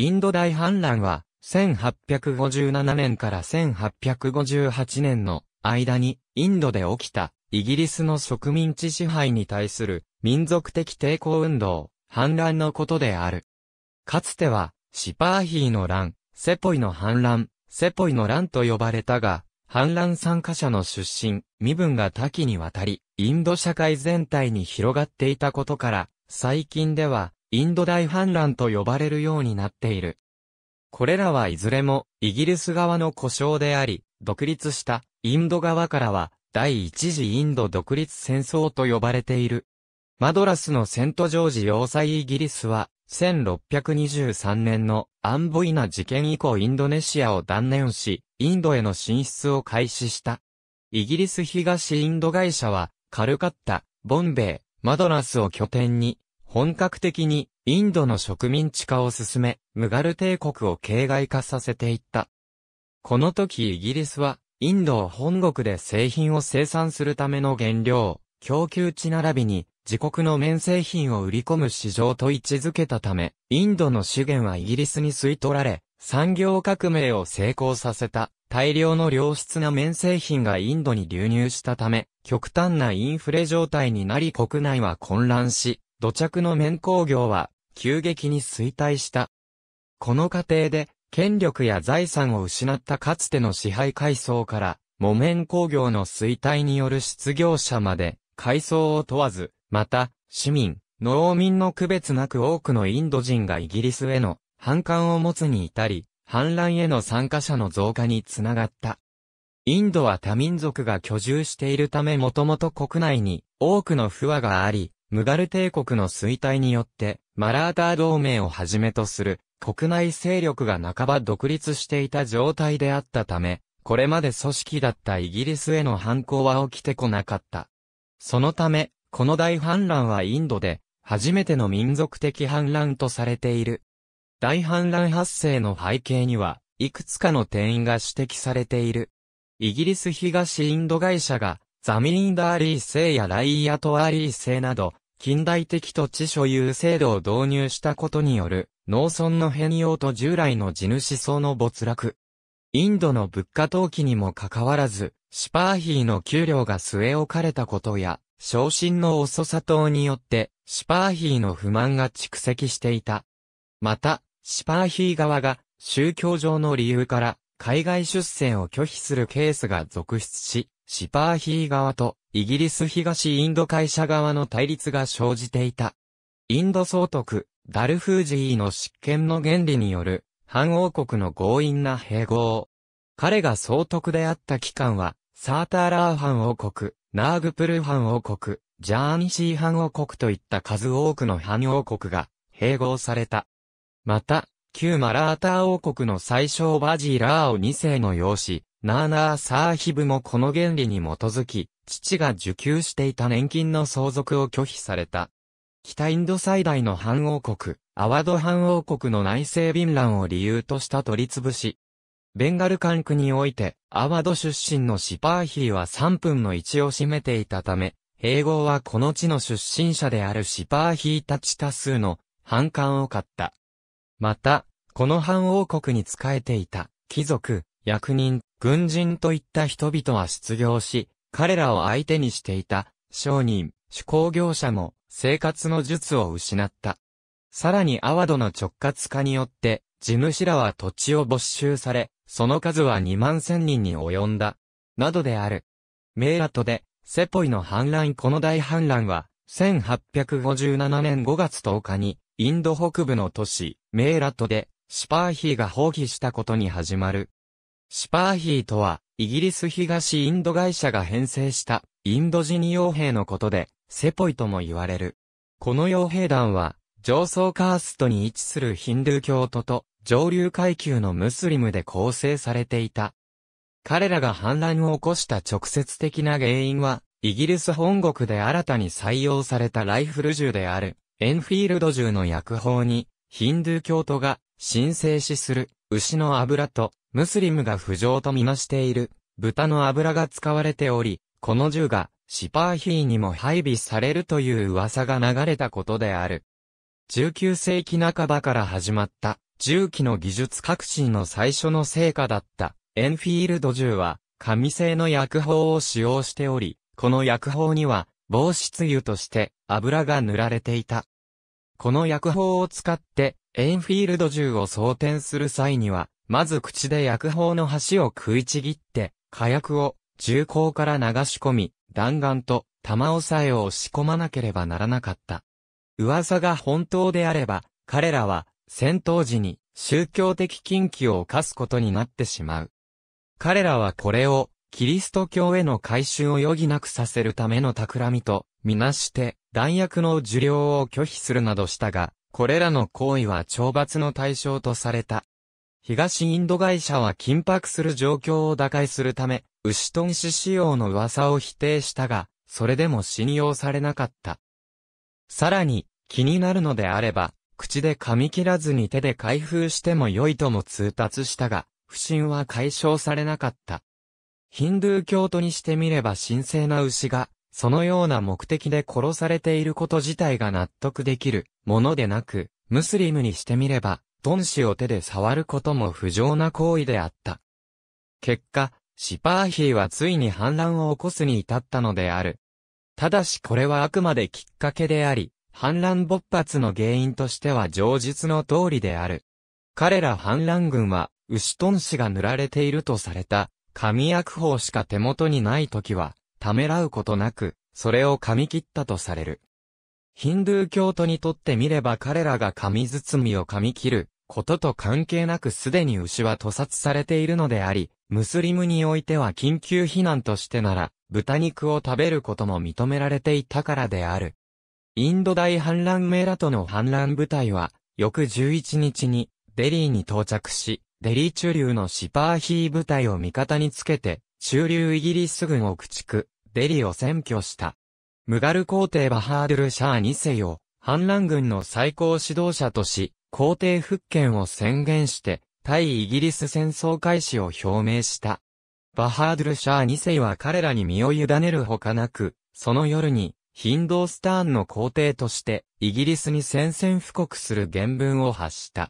インド大反乱は、1857年から1858年の間に、インドで起きた、イギリスの植民地支配に対する、民族的抵抗運動、反乱のことである。かつては、シパーヒーの乱、セポイの反乱、セポイの乱と呼ばれたが、反乱参加者の出身、身分が多岐にわたり、インド社会全体に広がっていたことから、最近では、インド大反乱と呼ばれるようになっている。これらはいずれも、イギリス側の故障であり、独立したインド側からは、第一次インド独立戦争と呼ばれている。マドラスのセントジョージ要塞イギリスは、1623年のアンボイナ事件以降インドネシアを断念し、インドへの進出を開始した。イギリス東インド会社は、カルカッタ、ボンベイ、マドラスを拠点に、本格的にインドの植民地化を進め、ムガル帝国を形骸化させていった。この時イギリスは、インドを本国で製品を生産するための原料、供給地並びに、自国の綿製品を売り込む市場と位置づけたため、インドの資源はイギリスに吸い取られ、産業革命を成功させた。大量の良質な綿製品がインドに流入したため、極端なインフレ状態になり国内は混乱し、土着の綿工業は急激に衰退した。この過程で権力や財産を失ったかつての支配階層から木綿工業の衰退による失業者まで階層を問わず、また市民、農民の区別なく多くのインド人がイギリスへの反感を持つに至り、反乱への参加者の増加につながった。インドは多民族が居住しているためもともと国内に多くの不和があり、ムガル帝国の衰退によって、マラーター同盟をはじめとする、国内勢力が半ば独立していた状態であったため、これまで組織だったイギリスへの反抗は起きてこなかった。そのため、この大反乱はインドで、初めての民族的反乱とされている。大反乱発生の背景には、いくつかの点因が指摘されている。イギリス東インド会社がザミンダーリー制やライアトアリー制など、近代的土地所有制度を導入したことによる、農村の変容と従来の地主層の没落。インドの物価投機にもかかわらず、シパーヒーの給料が据え置かれたことや、昇進の遅さ等によって、シパーヒーの不満が蓄積していた。また、シパーヒー側が、宗教上の理由から、海外出世を拒否するケースが続出し、シパーヒー側とイギリス東インド会社側の対立が生じていた。インド総督、ダルフージーの執権の原理による、反王国の強引な併合。彼が総督であった期間は、サーターラー藩王国、ナーグプル藩王国、ジャーニシー藩王国といった数多くの藩王国が併合された。また、旧マラーター王国の最小バジーラーを2世の養子、ナーナー・サーヒブもこの原理に基づき、父が受給していた年金の相続を拒否された。北インド最大の藩王国、アワド藩王国の内政貧乱を理由とした取り潰し。ベンガル管区において、アワド出身のシパーヒーは3分の1を占めていたため、併合はこの地の出身者であるシパーヒーたち多数の反感を買った。また、この藩王国に仕えていた貴族、役人、軍人といった人々は失業し、彼らを相手にしていた商人、手工業者も生活の術を失った。さらにアワドの直轄化によって、地主らは土地を没収され、その数は2万千人に及んだ。などである。メーラトで、セポイの反乱この大反乱は、1857年5月10日に、インド北部の都市、メーラトで、シパーヒーが放棄したことに始まる。シパーヒーとは、イギリス東インド会社が編成したインド人傭兵のことで、セポイとも言われる。この傭兵団は、上層カーストに位置するヒンドゥー教徒と上流階級のムスリムで構成されていた。彼らが反乱を起こした直接的な原因は、イギリス本国で新たに採用されたライフル銃である、エンフィールド銃の薬法に、ヒンドゥー教徒が、神聖視する、牛の油と、ムスリムが不浄とみなしている、豚の油が使われており、この銃が、シパーヒーにも配備されるという噂が流れたことである。19世紀半ばから始まった、銃器の技術革新の最初の成果だった、エンフィールド銃は、紙製の薬法を使用しており、この薬法には、防湿油として油が塗られていた。この薬法を使って、エンフィールド銃を装填する際には、まず口で薬砲の端を食いちぎって、火薬を銃口から流し込み、弾丸と弾押さえを押し込まなければならなかった。噂が本当であれば、彼らは戦闘時に宗教的禁忌を犯すことになってしまう。彼らはこれをキリスト教への改宗を余儀なくさせるための企みとみなして弾薬の受領を拒否するなどしたが、これらの行為は懲罰の対象とされた。東インド会社は緊迫する状況を打開するため、牛と牛仕様の噂を否定したが、それでも信用されなかった。さらに、気になるのであれば、口で噛み切らずに手で開封しても良いとも通達したが、不信は解消されなかった。ヒンドゥー教徒にしてみれば神聖な牛が、そのような目的で殺されていること自体が納得できるものでなく、ムスリムにしてみれば、頓氏を手で触ることも不浄な行為であった。結果、シパーヒーはついに反乱を起こすに至ったのである。ただしこれはあくまできっかけであり、反乱勃発の原因としては上述の通りである。彼ら反乱軍は、牛シトン氏が塗られているとされた、紙薬法しか手元にない時は、ためらうことなく、それを噛み切ったとされる。ヒンドゥー教徒にとってみれば彼らが紙包みを噛み切る、ことと関係なくすでに牛は屠殺されているのであり、ムスリムにおいては緊急避難としてなら、豚肉を食べることも認められていたからである。インド大反乱メラトの反乱部隊は、翌11日に、デリーに到着し、デリー中流のシパーヒー部隊を味方につけて、中流イギリス軍を駆逐、デリーを占拠した。ムガル皇帝バハードゥル・シャー2世を、反乱軍の最高指導者とし、皇帝復権を宣言して、対イギリス戦争開始を表明した。バハードゥルシャー2世は彼らに身を委ねるほかなく、その夜に、ヒンドースターンの皇帝として、イギリスに宣戦布告する原文を発した。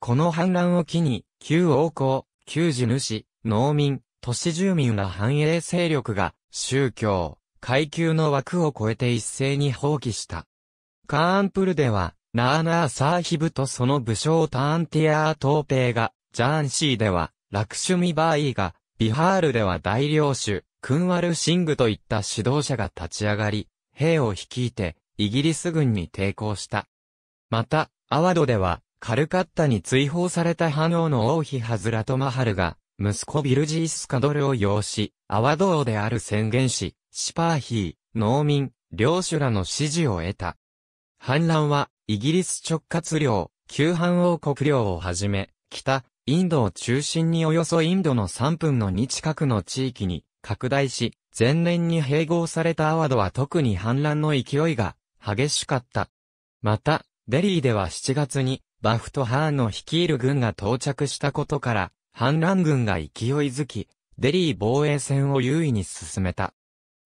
この反乱を機に、旧王公、旧地主、農民、都市住民ら繁栄勢力が、宗教、階級の枠を超えて一斉に放棄した。カーンプルでは、ナーナーサーヒブとその武将ターンティアートーペイが、ジャーンシーでは、ラクシュミバーイが、ビハールでは大領主、クンワルシングといった指導者が立ち上がり、兵を率いて、イギリス軍に抵抗した。また、アワドでは、カルカッタに追放されたハノーの王妃ハズラトマハルが、息子ビルジースカドルを擁し、アワド王である宣言し、シパーヒー、農民、領主らの支持を得た。反乱は、イギリス直轄領、旧藩王国領をはじめ、北、インドを中心におよそインドの3分の2近くの地域に拡大し、前年に併合されたアワドは特に反乱の勢いが激しかった。また、デリーでは7月にバフとハーンの率いる軍が到着したことから、反乱軍が勢いづき、デリー防衛戦を優位に進めた。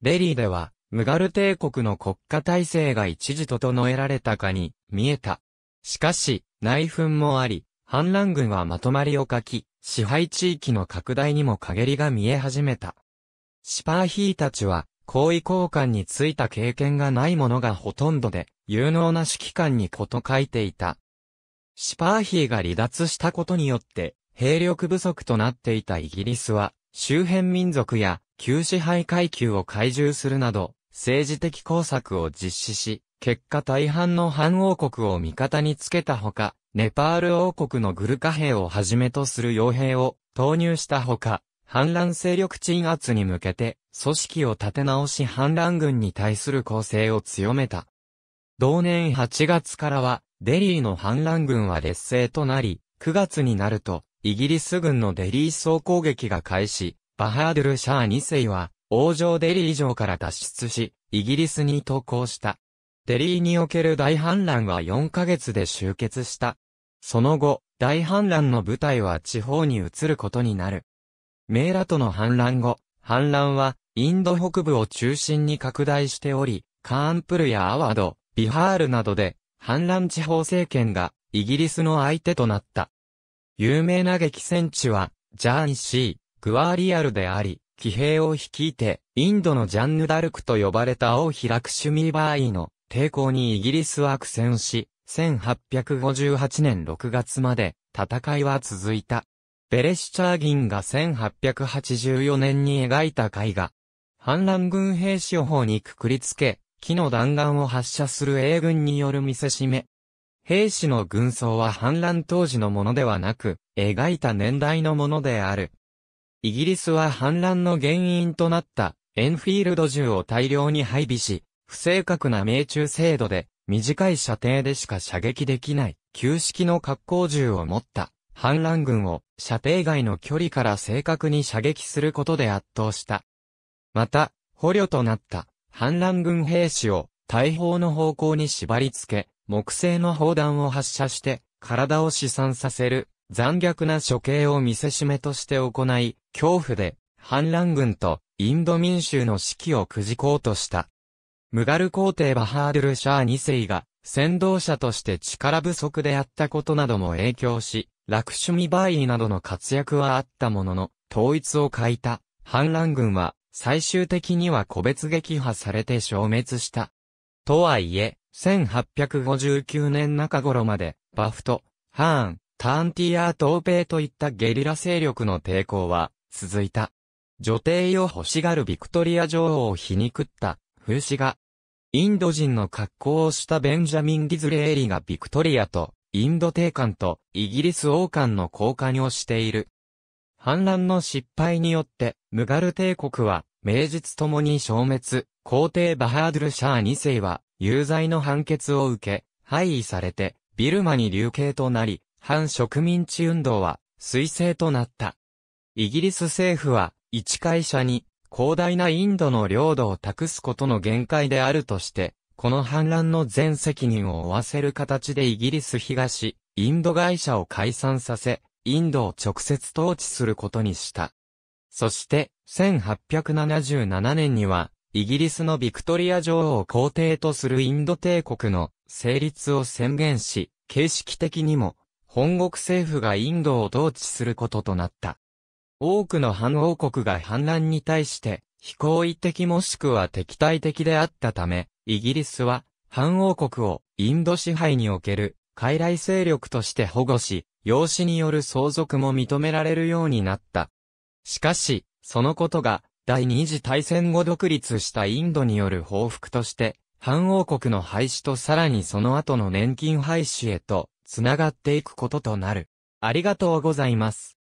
デリーでは、ムガル帝国の国家体制が一時整えられたかに見えた。しかし、内紛もあり、反乱軍はまとまりを欠き、支配地域の拡大にも陰りが見え始めた。シパーヒーたちは、行為交換についた経験がないものがほとんどで、有能な指揮官にこと書いていた。シパーヒーが離脱したことによって、兵力不足となっていたイギリスは、周辺民族や、旧支配階級を懐柔するなど、政治的工作を実施し、結果大半の反王国を味方につけたほか、ネパール王国のグルカ兵をはじめとする傭兵を投入したほか、反乱勢力鎮圧に向けて、組織を立て直し反乱軍に対する攻勢を強めた。同年8月からは、デリーの反乱軍は劣勢となり、9月になると、イギリス軍のデリー総攻撃が開始、バハードゥル・シャー2世は、王城デリー城から脱出し、イギリスに渡航した。デリーにおける大反乱は4ヶ月で終結した。その後、大反乱の部隊は地方に移ることになる。メーラとの反乱後、反乱はインド北部を中心に拡大しており、カーンプルやアワード、ビハールなどで反乱地方政権がイギリスの相手となった。有名な激戦地は、ジャーンシー、グワーリアルであり、騎兵を率いて、インドのジャンヌ・ダルクと呼ばれた王妃ラクシュミーバーイの抵抗にイギリスは苦戦し、1858年6月まで戦いは続いた。ベレシチャーギンが1884年に描いた絵画。反乱軍兵士を報にくくりつけ、木の弾丸を発射する英軍による見せしめ。兵士の軍装は反乱当時のものではなく、描いた年代のものである。イギリスは反乱の原因となったエンフィールド銃を大量に配備し、不正確な命中精度で短い射程でしか射撃できない旧式の格好銃を持った反乱軍を射程外の距離から正確に射撃することで圧倒した。また、捕虜となった反乱軍兵士を大砲の方向に縛り付け、木製の砲弾を発射して体を死産させる残虐な処刑を見せしめとして行い、恐怖で反乱軍とインド民衆の士気をくじこうとした。ムガル皇帝バハードル・シャー2世が先導者として力不足であったことなども影響し、ラクシュミバーイなどの活躍はあったものの、統一を欠いた反乱軍は最終的には個別撃破されて消滅した。とはいえ、1859年中頃まで、バフト、ハーン、ターンティアー東米といったゲリラ勢力の抵抗は続いた。女帝を欲しがるビクトリア女王を皮肉った風刺が、インド人の格好をしたベンジャミン・ディズレーリがビクトリアとインド帝冠とイギリス王冠の交換をしている。反乱の失敗によって、ムガル帝国は、名実ともに消滅、皇帝バハードゥルシャー2世は、有罪の判決を受け、廃位されて、ビルマに流刑となり、反植民地運動は、彗星となった。イギリス政府は、一会社に、広大なインドの領土を託すことの限界であるとして、この反乱の全責任を負わせる形でイギリス東、インド会社を解散させ、インドを直接統治することにした。そして、1877年には、イギリスのビクトリア女王を皇帝とするインド帝国の成立を宣言し、形式的にも本国政府がインドを統治することとなった。多くの反王国が反乱に対して、非行為的もしくは敵対的であったため、イギリスは、反王国をインド支配における、傀儡勢力として保護し、養子による相続も認められるようになった。しかし、そのことが、第二次大戦後独立したインドによる報復として、反王国の廃止とさらにその後の年金廃止へとつながっていくこととなる。ありがとうございます。